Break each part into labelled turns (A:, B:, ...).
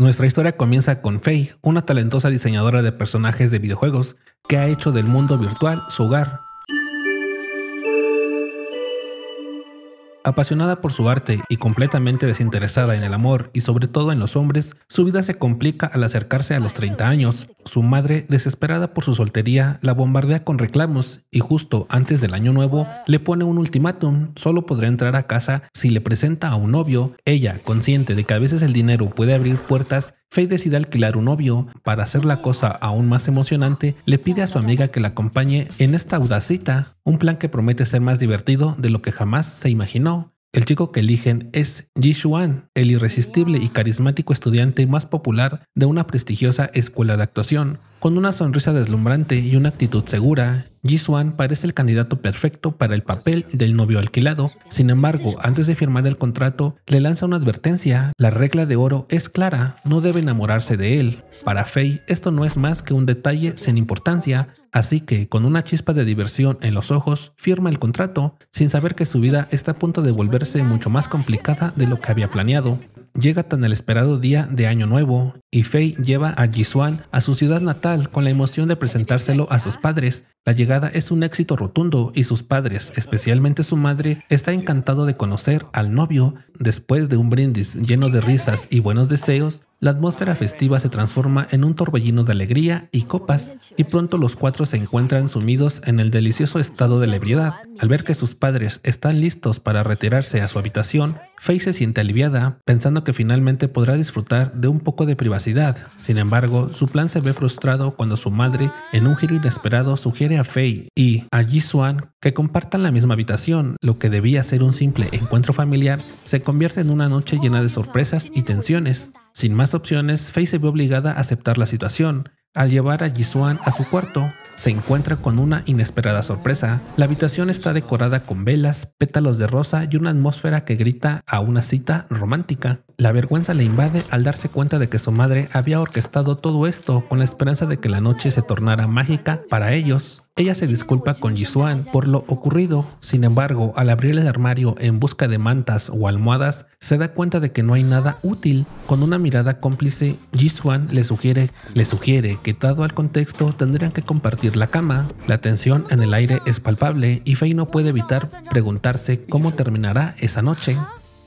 A: Nuestra historia comienza con Faye, una talentosa diseñadora de personajes de videojuegos que ha hecho del mundo virtual su hogar Apasionada por su arte y completamente desinteresada en el amor y sobre todo en los hombres, su vida se complica al acercarse a los 30 años. Su madre, desesperada por su soltería, la bombardea con reclamos y justo antes del año nuevo le pone un ultimátum, solo podrá entrar a casa si le presenta a un novio. Ella, consciente de que a veces el dinero puede abrir puertas, Faye decide alquilar un novio. Para hacer la cosa aún más emocionante, le pide a su amiga que la acompañe en esta audacita, un plan que promete ser más divertido de lo que jamás se imaginó. El chico que eligen es Ji Xuan, el irresistible y carismático estudiante más popular de una prestigiosa escuela de actuación. Con una sonrisa deslumbrante y una actitud segura, Jiswan parece el candidato perfecto para el papel del novio alquilado. Sin embargo, antes de firmar el contrato, le lanza una advertencia. La regla de oro es clara, no debe enamorarse de él. Para Fei, esto no es más que un detalle sin importancia, así que con una chispa de diversión en los ojos, firma el contrato, sin saber que su vida está a punto de volverse mucho más complicada de lo que había planeado llega tan el esperado día de Año Nuevo y Fei lleva a Jisuan a su ciudad natal con la emoción de presentárselo a sus padres. La llegada es un éxito rotundo y sus padres, especialmente su madre, está encantado de conocer al novio. Después de un brindis lleno de risas y buenos deseos, la atmósfera festiva se transforma en un torbellino de alegría y copas, y pronto los cuatro se encuentran sumidos en el delicioso estado de la ebriedad. Al ver que sus padres están listos para retirarse a su habitación, Faye se siente aliviada, pensando que finalmente podrá disfrutar de un poco de privacidad. Sin embargo, su plan se ve frustrado cuando su madre, en un giro inesperado, sugiere a Faye y a Ji que compartan la misma habitación. Lo que debía ser un simple encuentro familiar se convierte en una noche llena de sorpresas y tensiones. Sin más opciones, Fei se ve obligada a aceptar la situación. Al llevar a Jisuan a su cuarto, se encuentra con una inesperada sorpresa. La habitación está decorada con velas, pétalos de rosa y una atmósfera que grita a una cita romántica. La vergüenza le invade al darse cuenta de que su madre había orquestado todo esto con la esperanza de que la noche se tornara mágica para ellos. Ella se disculpa con Jisuan por lo ocurrido, sin embargo, al abrir el armario en busca de mantas o almohadas, se da cuenta de que no hay nada útil. Con una mirada cómplice, Jisuan le sugiere, le sugiere que dado al contexto tendrían que compartir la cama. La tensión en el aire es palpable y Fei no puede evitar preguntarse cómo terminará esa noche.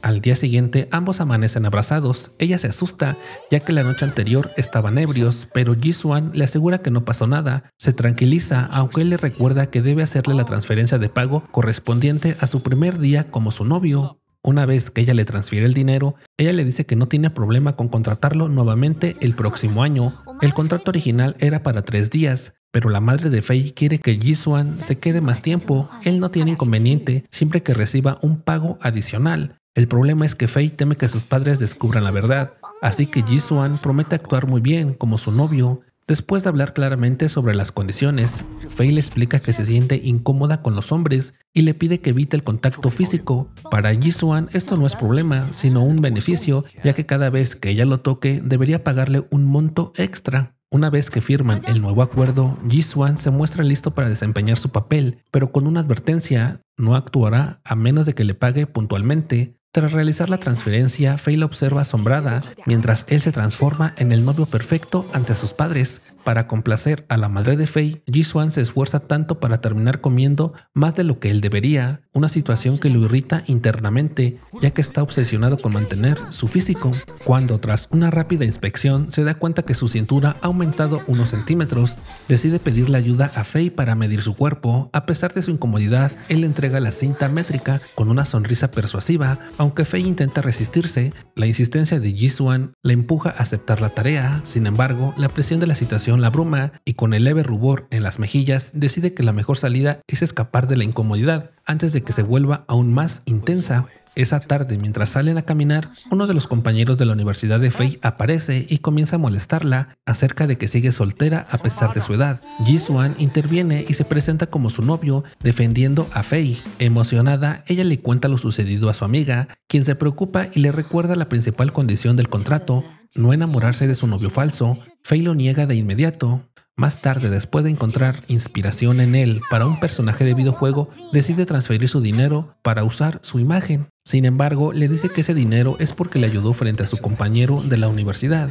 A: Al día siguiente ambos amanecen abrazados, ella se asusta ya que la noche anterior estaban ebrios, pero Jisuan le asegura que no pasó nada, se tranquiliza aunque él le recuerda que debe hacerle la transferencia de pago correspondiente a su primer día como su novio. Una vez que ella le transfiere el dinero, ella le dice que no tiene problema con contratarlo nuevamente el próximo año. El contrato original era para tres días, pero la madre de Fei quiere que Jisuan se quede más tiempo. Él no tiene inconveniente siempre que reciba un pago adicional. El problema es que Fei teme que sus padres descubran la verdad, así que Jiswan promete actuar muy bien como su novio. Después de hablar claramente sobre las condiciones, Fei le explica que se siente incómoda con los hombres y le pide que evite el contacto físico. Para Jiswan, esto no es problema, sino un beneficio, ya que cada vez que ella lo toque debería pagarle un monto extra. Una vez que firman el nuevo acuerdo, Jiswan se muestra listo para desempeñar su papel, pero con una advertencia, no actuará a menos de que le pague puntualmente. Tras realizar la transferencia, Faye la observa asombrada mientras él se transforma en el novio perfecto ante sus padres para complacer a la madre de Fei, Yi se esfuerza tanto para terminar comiendo más de lo que él debería, una situación que lo irrita internamente, ya que está obsesionado con mantener su físico. Cuando tras una rápida inspección se da cuenta que su cintura ha aumentado unos centímetros, decide pedirle ayuda a Fei para medir su cuerpo. A pesar de su incomodidad, él le entrega la cinta métrica con una sonrisa persuasiva, aunque Fei intenta resistirse, la insistencia de Yi le la empuja a aceptar la tarea, sin embargo, la presión de la situación la bruma y con el leve rubor en las mejillas decide que la mejor salida es escapar de la incomodidad antes de que se vuelva aún más intensa. Esa tarde, mientras salen a caminar, uno de los compañeros de la Universidad de Fei aparece y comienza a molestarla acerca de que sigue soltera a pesar de su edad. Ji interviene y se presenta como su novio, defendiendo a Fei. Emocionada, ella le cuenta lo sucedido a su amiga, quien se preocupa y le recuerda la principal condición del contrato, no enamorarse de su novio falso, Fay lo niega de inmediato. Más tarde, después de encontrar inspiración en él para un personaje de videojuego, decide transferir su dinero para usar su imagen. Sin embargo, le dice que ese dinero es porque le ayudó frente a su compañero de la universidad.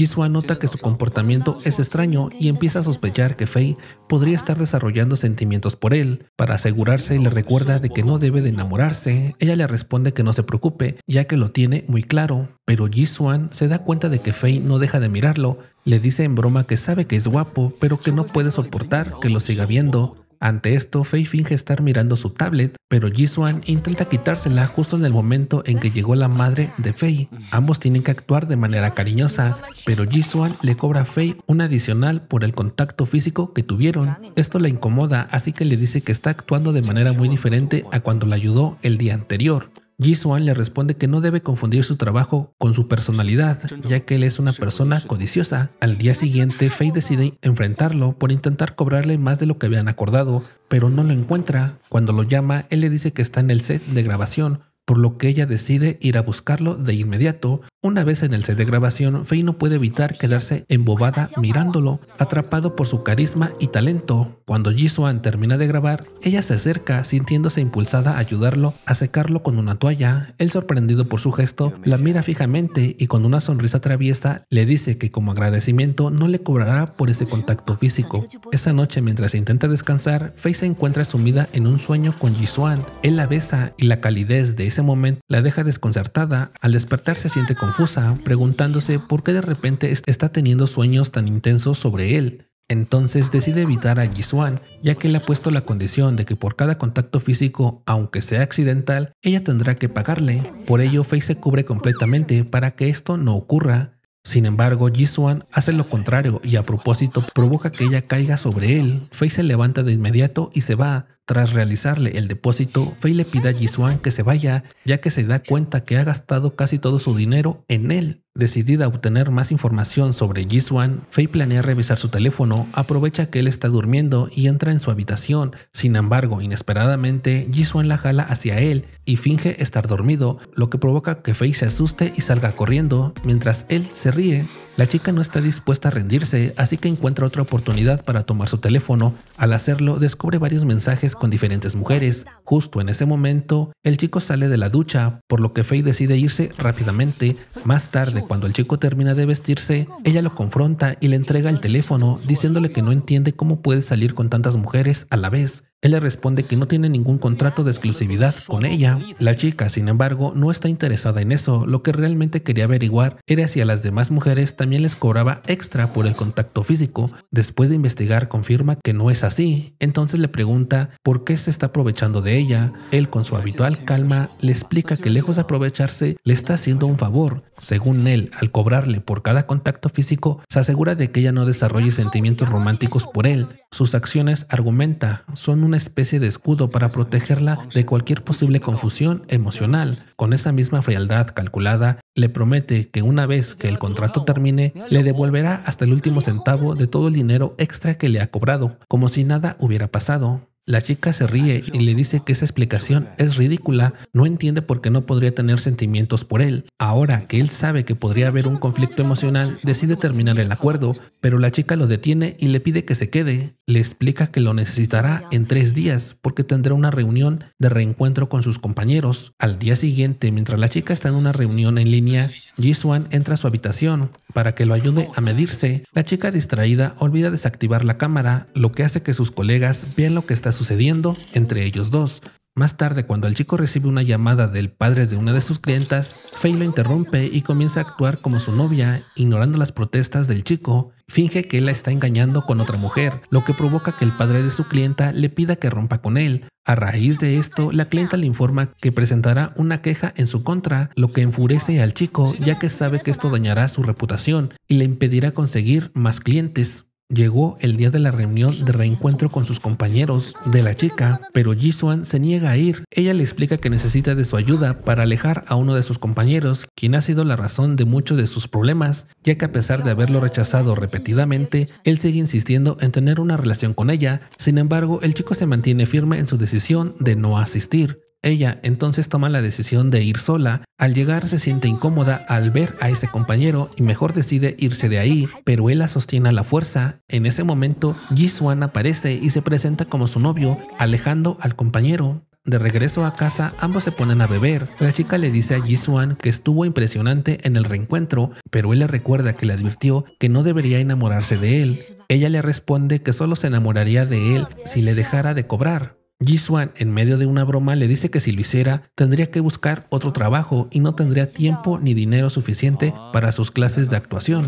A: Jisuan nota que su comportamiento es extraño y empieza a sospechar que Fei podría estar desarrollando sentimientos por él. Para asegurarse, le recuerda de que no debe de enamorarse. Ella le responde que no se preocupe, ya que lo tiene muy claro. Pero Jiswan se da cuenta de que Fei no deja de mirarlo. Le dice en broma que sabe que es guapo, pero que no puede soportar que lo siga viendo. Ante esto, Fei finge estar mirando su tablet, pero Jisuan intenta quitársela justo en el momento en que llegó la madre de Fei. Ambos tienen que actuar de manera cariñosa, pero Jisuan le cobra a Fei un adicional por el contacto físico que tuvieron. Esto la incomoda, así que le dice que está actuando de manera muy diferente a cuando la ayudó el día anterior. Ji le responde que no debe confundir su trabajo con su personalidad, ya que él es una persona codiciosa. Al día siguiente, Fei decide enfrentarlo por intentar cobrarle más de lo que habían acordado, pero no lo encuentra. Cuando lo llama, él le dice que está en el set de grabación, por lo que ella decide ir a buscarlo de inmediato. Una vez en el set de grabación, Fei no puede evitar quedarse embobada mirándolo, atrapado por su carisma y talento. Cuando Jiswan termina de grabar, ella se acerca sintiéndose impulsada a ayudarlo a secarlo con una toalla. Él sorprendido por su gesto, la mira fijamente y con una sonrisa traviesa le dice que como agradecimiento no le cobrará por ese contacto físico. Esa noche mientras intenta descansar, Fei se encuentra sumida en un sueño con Jiswan. Él la besa y la calidez de ese momento la deja desconcertada. Al despertar se siente confusa, preguntándose por qué de repente está teniendo sueños tan intensos sobre él. Entonces decide evitar a Jisuan, ya que le ha puesto la condición de que por cada contacto físico, aunque sea accidental, ella tendrá que pagarle. Por ello, Fei se cubre completamente para que esto no ocurra. Sin embargo, Jisuan hace lo contrario y a propósito provoca que ella caiga sobre él. Fei se levanta de inmediato y se va, tras realizarle el depósito, Fei le pide a Jiswan que se vaya, ya que se da cuenta que ha gastado casi todo su dinero en él. Decidida a obtener más información sobre Jisuan, Fei planea revisar su teléfono, aprovecha que él está durmiendo y entra en su habitación. Sin embargo, inesperadamente, Jisuan la jala hacia él y finge estar dormido, lo que provoca que Fei se asuste y salga corriendo, mientras él se ríe. La chica no está dispuesta a rendirse, así que encuentra otra oportunidad para tomar su teléfono. Al hacerlo, descubre varios mensajes con diferentes mujeres. Justo en ese momento, el chico sale de la ducha, por lo que Faye decide irse rápidamente. Más tarde, cuando el chico termina de vestirse, ella lo confronta y le entrega el teléfono, diciéndole que no entiende cómo puede salir con tantas mujeres a la vez. Él le responde que no tiene ningún contrato de exclusividad con ella. La chica, sin embargo, no está interesada en eso. Lo que realmente quería averiguar era si a las demás mujeres también les cobraba extra por el contacto físico. Después de investigar, confirma que no es así. Entonces le pregunta por qué se está aprovechando de ella. Él con su habitual calma le explica que lejos de aprovecharse le está haciendo un favor. Según él, al cobrarle por cada contacto físico, se asegura de que ella no desarrolle sentimientos románticos por él. Sus acciones, argumenta, son una especie de escudo para protegerla de cualquier posible confusión emocional. Con esa misma frialdad calculada, le promete que una vez que el contrato termine, le devolverá hasta el último centavo de todo el dinero extra que le ha cobrado, como si nada hubiera pasado. La chica se ríe y le dice que esa explicación es ridícula, no entiende por qué no podría tener sentimientos por él. Ahora que él sabe que podría haber un conflicto emocional, decide terminar el acuerdo, pero la chica lo detiene y le pide que se quede. Le explica que lo necesitará en tres días porque tendrá una reunión de reencuentro con sus compañeros. Al día siguiente, mientras la chica está en una reunión en línea, Jiswan entra a su habitación para que lo ayude a medirse. La chica distraída olvida desactivar la cámara, lo que hace que sus colegas vean lo que está sucediendo entre ellos dos. Más tarde, cuando el chico recibe una llamada del padre de una de sus clientas, Faye lo interrumpe y comienza a actuar como su novia, ignorando las protestas del chico. Finge que él la está engañando con otra mujer, lo que provoca que el padre de su clienta le pida que rompa con él. A raíz de esto, la clienta le informa que presentará una queja en su contra, lo que enfurece al chico ya que sabe que esto dañará su reputación y le impedirá conseguir más clientes. Llegó el día de la reunión de reencuentro con sus compañeros de la chica, pero Jiswan se niega a ir. Ella le explica que necesita de su ayuda para alejar a uno de sus compañeros, quien ha sido la razón de muchos de sus problemas, ya que a pesar de haberlo rechazado repetidamente, él sigue insistiendo en tener una relación con ella. Sin embargo, el chico se mantiene firme en su decisión de no asistir. Ella entonces toma la decisión de ir sola. Al llegar se siente incómoda al ver a ese compañero y mejor decide irse de ahí, pero él la sostiene a la fuerza. En ese momento, Jisuan aparece y se presenta como su novio, alejando al compañero. De regreso a casa, ambos se ponen a beber. La chica le dice a Jisuan que estuvo impresionante en el reencuentro, pero él le recuerda que le advirtió que no debería enamorarse de él. Ella le responde que solo se enamoraría de él si le dejara de cobrar. Swan en medio de una broma, le dice que si lo hiciera, tendría que buscar otro trabajo y no tendría tiempo ni dinero suficiente para sus clases de actuación.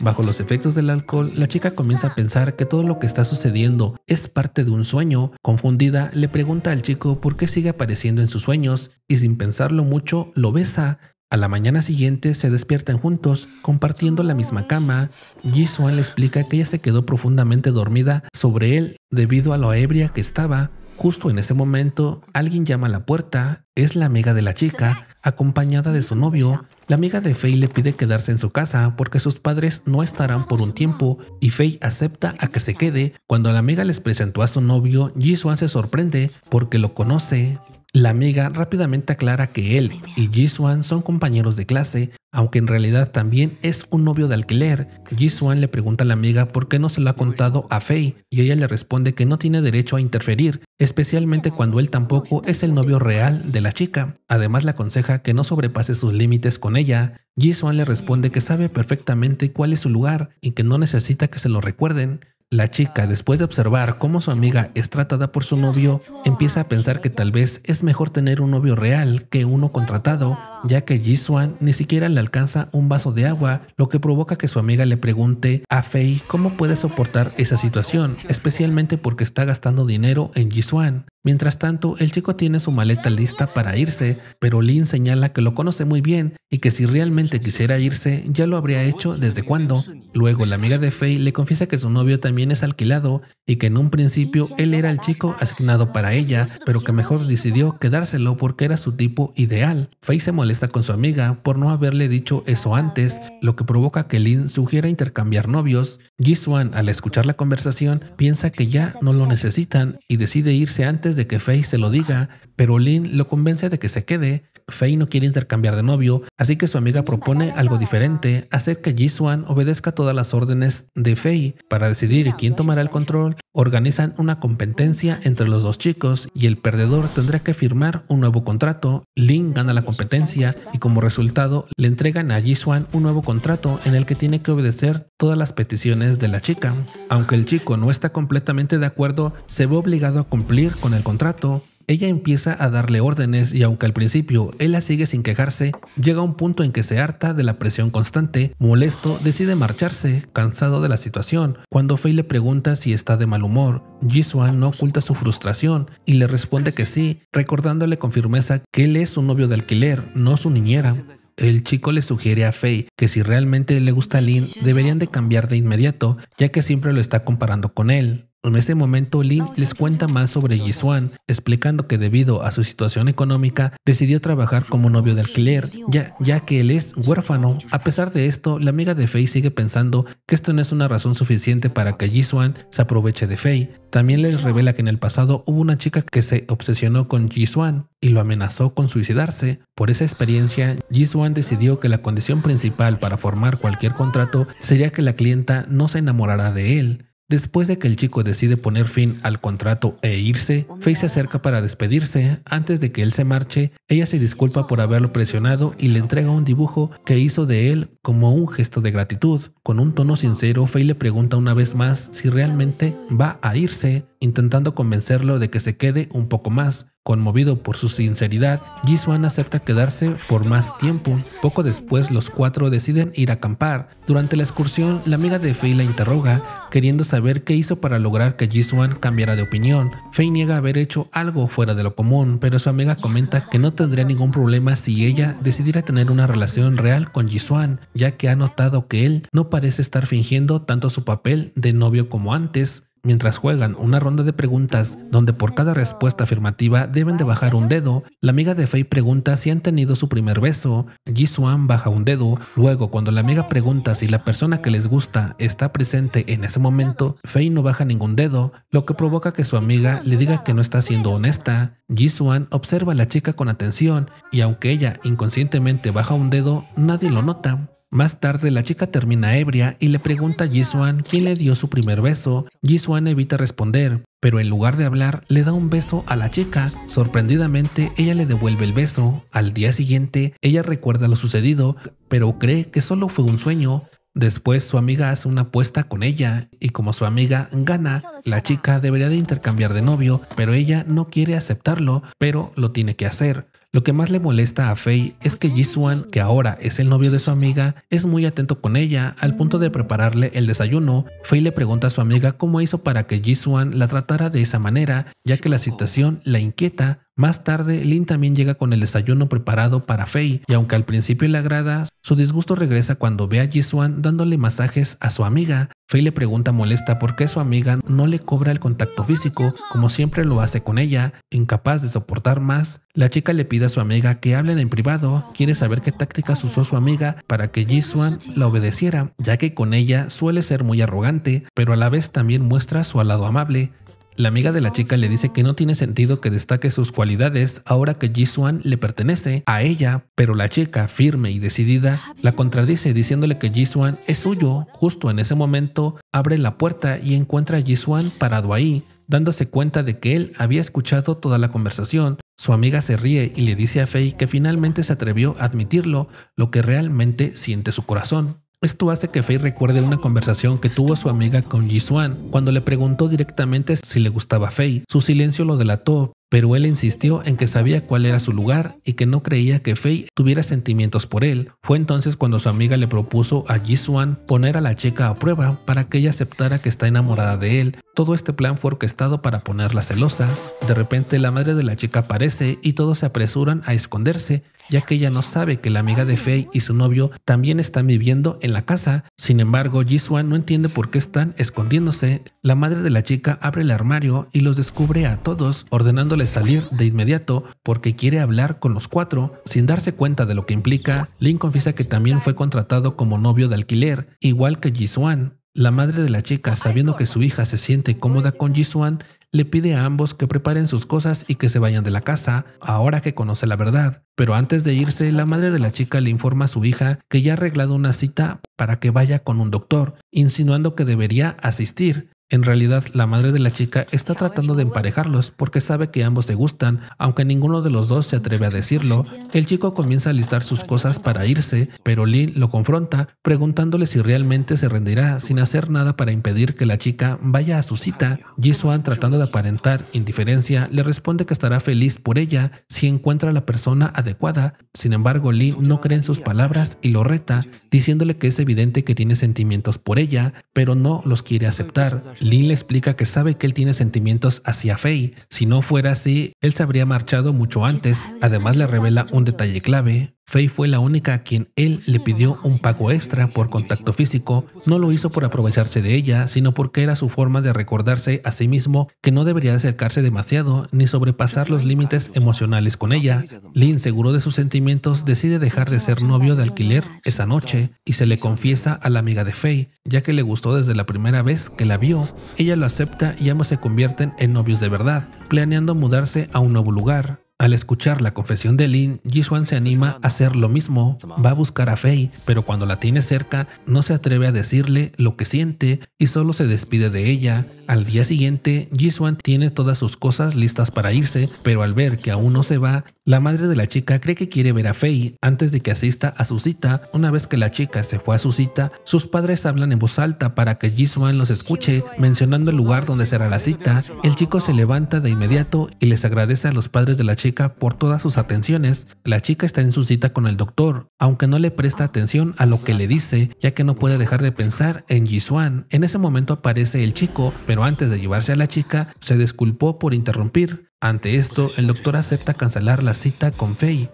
A: Bajo los efectos del alcohol, la chica comienza a pensar que todo lo que está sucediendo es parte de un sueño. Confundida, le pregunta al chico por qué sigue apareciendo en sus sueños y sin pensarlo mucho, lo besa. A la mañana siguiente se despiertan juntos, compartiendo la misma cama. Jisuan le explica que ella se quedó profundamente dormida sobre él debido a lo ebria que estaba Justo en ese momento, alguien llama a la puerta, es la amiga de la chica, acompañada de su novio. La amiga de Fei le pide quedarse en su casa porque sus padres no estarán por un tiempo y Fei acepta a que se quede. Cuando la amiga les presentó a su novio, y se sorprende porque lo conoce, la amiga rápidamente aclara que él y Jisuan son compañeros de clase, aunque en realidad también es un novio de alquiler. ji le pregunta a la amiga por qué no se lo ha contado a Fei y ella le responde que no tiene derecho a interferir, especialmente cuando él tampoco es el novio real de la chica. Además le aconseja que no sobrepase sus límites con ella. ji le responde que sabe perfectamente cuál es su lugar y que no necesita que se lo recuerden. La chica, después de observar cómo su amiga es tratada por su novio, empieza a pensar que tal vez es mejor tener un novio real que uno contratado, ya que Jiswan ni siquiera le alcanza un vaso de agua, lo que provoca que su amiga le pregunte a Fei cómo puede soportar esa situación, especialmente porque está gastando dinero en Jiswan. Mientras tanto, el chico tiene su maleta lista para irse, pero Lin señala que lo conoce muy bien y que si realmente quisiera irse, ya lo habría hecho desde cuando. Luego, la amiga de Fei le confiesa que su novio también es alquilado y que en un principio él era el chico asignado para ella, pero que mejor decidió quedárselo porque era su tipo ideal. Faye se molesta con su amiga por no haberle dicho eso antes, lo que provoca que Lin sugiera intercambiar novios. Jisuan, al escuchar la conversación, piensa que ya no lo necesitan y decide irse antes de que Faye se lo diga, pero Lin lo convence de que se quede. Fei no quiere intercambiar de novio, así que su amiga propone algo diferente, hacer que Jiswan obedezca todas las órdenes de Fei, Para decidir quién tomará el control, organizan una competencia entre los dos chicos y el perdedor tendrá que firmar un nuevo contrato. Lin gana la competencia y como resultado le entregan a Jiswan un nuevo contrato en el que tiene que obedecer todas las peticiones de la chica. Aunque el chico no está completamente de acuerdo, se ve obligado a cumplir con el contrato. Ella empieza a darle órdenes y aunque al principio él la sigue sin quejarse, llega un punto en que se harta de la presión constante, molesto, decide marcharse, cansado de la situación. Cuando Fei le pregunta si está de mal humor, Jiswan no oculta su frustración y le responde que sí, recordándole con firmeza que él es su novio de alquiler, no su niñera el chico le sugiere a Fei que si realmente le gusta a Lin, deberían de cambiar de inmediato, ya que siempre lo está comparando con él. En ese momento, Lin les cuenta más sobre Yisuan, explicando que debido a su situación económica, decidió trabajar como novio de alquiler, ya, ya que él es huérfano. A pesar de esto, la amiga de Fei sigue pensando que esto no es una razón suficiente para que Jiswan se aproveche de Fei. También les revela que en el pasado hubo una chica que se obsesionó con Jiswan y lo amenazó con suicidarse. Por esa experiencia, Jiswan decidió que la condición principal para formar cualquier contrato sería que la clienta no se enamorara de él. Después de que el chico decide poner fin al contrato e irse, Faye se acerca para despedirse. Antes de que él se marche, ella se disculpa por haberlo presionado y le entrega un dibujo que hizo de él como un gesto de gratitud. Con un tono sincero, Faye le pregunta una vez más si realmente va a irse, intentando convencerlo de que se quede un poco más. Conmovido por su sinceridad, Jiswan acepta quedarse por más tiempo. Poco después, los cuatro deciden ir a acampar. Durante la excursión, la amiga de Fei la interroga, queriendo saber qué hizo para lograr que Jiswan cambiara de opinión. Fei niega haber hecho algo fuera de lo común, pero su amiga comenta que no tendría ningún problema si ella decidiera tener una relación real con Jiswan, ya que ha notado que él no parece estar fingiendo tanto su papel de novio como antes mientras juegan una ronda de preguntas donde por cada respuesta afirmativa deben de bajar un dedo, la amiga de Fei pregunta si han tenido su primer beso, Jisuan baja un dedo, luego cuando la amiga pregunta si la persona que les gusta está presente en ese momento, Fei no baja ningún dedo, lo que provoca que su amiga le diga que no está siendo honesta. Jisuan observa a la chica con atención y aunque ella inconscientemente baja un dedo, nadie lo nota. Más tarde, la chica termina ebria y le pregunta a Jiswan quién le dio su primer beso. Jiswan evita responder, pero en lugar de hablar, le da un beso a la chica. Sorprendidamente, ella le devuelve el beso. Al día siguiente, ella recuerda lo sucedido, pero cree que solo fue un sueño. Después, su amiga hace una apuesta con ella, y como su amiga gana, la chica debería de intercambiar de novio, pero ella no quiere aceptarlo, pero lo tiene que hacer. Lo que más le molesta a Fei es que Jiswan, que ahora es el novio de su amiga, es muy atento con ella al punto de prepararle el desayuno. Fei le pregunta a su amiga cómo hizo para que Jiswan la tratara de esa manera, ya que la situación la inquieta. Más tarde, Lin también llega con el desayuno preparado para Fei y aunque al principio le agrada, su disgusto regresa cuando ve a Jiswan dándole masajes a su amiga. Faye le pregunta molesta por qué su amiga no le cobra el contacto físico, como siempre lo hace con ella, incapaz de soportar más. La chica le pide a su amiga que hablen en privado, quiere saber qué tácticas usó su amiga para que Jisuan la obedeciera, ya que con ella suele ser muy arrogante, pero a la vez también muestra su alado amable. La amiga de la chica le dice que no tiene sentido que destaque sus cualidades ahora que Jiswan le pertenece a ella, pero la chica, firme y decidida, la contradice diciéndole que Jiswan es suyo. Justo en ese momento, abre la puerta y encuentra a Jiswan parado ahí, dándose cuenta de que él había escuchado toda la conversación. Su amiga se ríe y le dice a Fei que finalmente se atrevió a admitirlo, lo que realmente siente su corazón. Esto hace que Fei recuerde una conversación que tuvo su amiga con Swan cuando le preguntó directamente si le gustaba Fei, Su silencio lo delató, pero él insistió en que sabía cuál era su lugar y que no creía que Fei tuviera sentimientos por él. Fue entonces cuando su amiga le propuso a Swan poner a la chica a prueba para que ella aceptara que está enamorada de él. Todo este plan fue orquestado para ponerla celosa. De repente la madre de la chica aparece y todos se apresuran a esconderse ya que ella no sabe que la amiga de Fei y su novio también están viviendo en la casa. Sin embargo, Jiswan no entiende por qué están escondiéndose. La madre de la chica abre el armario y los descubre a todos, ordenándoles salir de inmediato porque quiere hablar con los cuatro. Sin darse cuenta de lo que implica, Lin confiesa que también fue contratado como novio de alquiler, igual que Jisuan. La madre de la chica, sabiendo que su hija se siente cómoda con Jiswan, le pide a ambos que preparen sus cosas y que se vayan de la casa, ahora que conoce la verdad. Pero antes de irse, la madre de la chica le informa a su hija que ya ha arreglado una cita para que vaya con un doctor, insinuando que debería asistir. En realidad, la madre de la chica está tratando de emparejarlos porque sabe que ambos se gustan, aunque ninguno de los dos se atreve a decirlo. El chico comienza a listar sus cosas para irse, pero Lee lo confronta, preguntándole si realmente se rendirá sin hacer nada para impedir que la chica vaya a su cita. Swan, tratando de aparentar indiferencia, le responde que estará feliz por ella si encuentra la persona adecuada. Sin embargo, Lee no cree en sus palabras y lo reta, diciéndole que es evidente que tiene sentimientos por ella, pero no los quiere aceptar. Lin le explica que sabe que él tiene sentimientos hacia Fei. Si no fuera así, él se habría marchado mucho antes. Además le revela un detalle clave. Faye fue la única a quien él le pidió un pago extra por contacto físico. No lo hizo por aprovecharse de ella, sino porque era su forma de recordarse a sí mismo que no debería acercarse demasiado ni sobrepasar los límites emocionales con ella. Lin, seguro de sus sentimientos, decide dejar de ser novio de alquiler esa noche y se le confiesa a la amiga de Faye, ya que le gustó desde la primera vez que la vio. Ella lo acepta y ambos se convierten en novios de verdad, planeando mudarse a un nuevo lugar. Al escuchar la confesión de Lin, Jiswan se anima a hacer lo mismo, va a buscar a Fei, pero cuando la tiene cerca no se atreve a decirle lo que siente y solo se despide de ella. Al día siguiente, Jiswan tiene todas sus cosas listas para irse, pero al ver que aún no se va, la madre de la chica cree que quiere ver a Fei antes de que asista a su cita. Una vez que la chica se fue a su cita, sus padres hablan en voz alta para que Jiswan los escuche, mencionando el lugar donde será la cita. El chico se levanta de inmediato y les agradece a los padres de la chica por todas sus atenciones, la chica está en su cita con el doctor, aunque no le presta atención a lo que le dice, ya que no puede dejar de pensar en Jiswan. En ese momento aparece el chico, pero antes de llevarse a la chica, se disculpó por interrumpir. Ante esto, el doctor acepta cancelar la cita con Fei,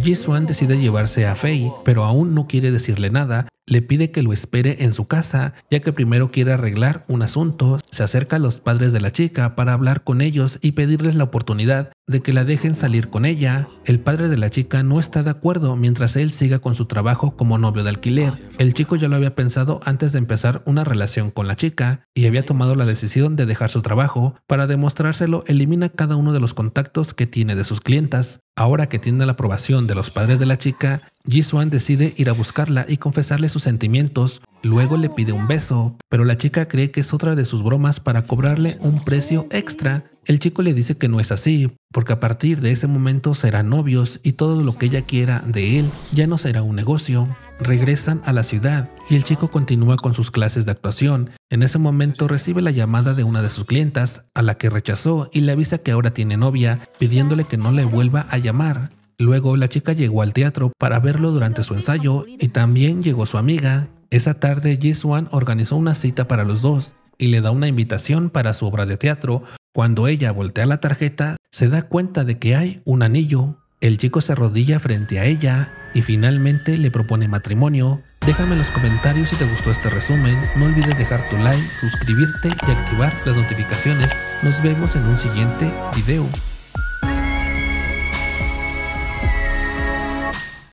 A: Jiswan decide llevarse a Fei, pero aún no quiere decirle nada, le pide que lo espere en su casa, ya que primero quiere arreglar un asunto. Se acerca a los padres de la chica para hablar con ellos y pedirles la oportunidad de que la dejen salir con ella. El padre de la chica no está de acuerdo mientras él siga con su trabajo como novio de alquiler. El chico ya lo había pensado antes de empezar una relación con la chica y había tomado la decisión de dejar su trabajo. Para demostrárselo, elimina cada uno de los contactos que tiene de sus clientas. Ahora que tiene la aprobación de los padres de la chica, Jiswan decide ir a buscarla y confesarle sus sentimientos. Luego le pide un beso, pero la chica cree que es otra de sus bromas para cobrarle un precio extra. El chico le dice que no es así, porque a partir de ese momento serán novios y todo lo que ella quiera de él ya no será un negocio. Regresan a la ciudad y el chico continúa con sus clases de actuación. En ese momento recibe la llamada de una de sus clientas, a la que rechazó y le avisa que ahora tiene novia, pidiéndole que no le vuelva a llamar. Luego la chica llegó al teatro para verlo durante su ensayo y también llegó su amiga. Esa tarde Jiswan organizó una cita para los dos y le da una invitación para su obra de teatro. Cuando ella voltea la tarjeta, se da cuenta de que hay un anillo. El chico se arrodilla frente a ella y finalmente le propone matrimonio. Déjame en los comentarios si te gustó este resumen, no olvides dejar tu like, suscribirte y activar las notificaciones. Nos vemos en un siguiente video.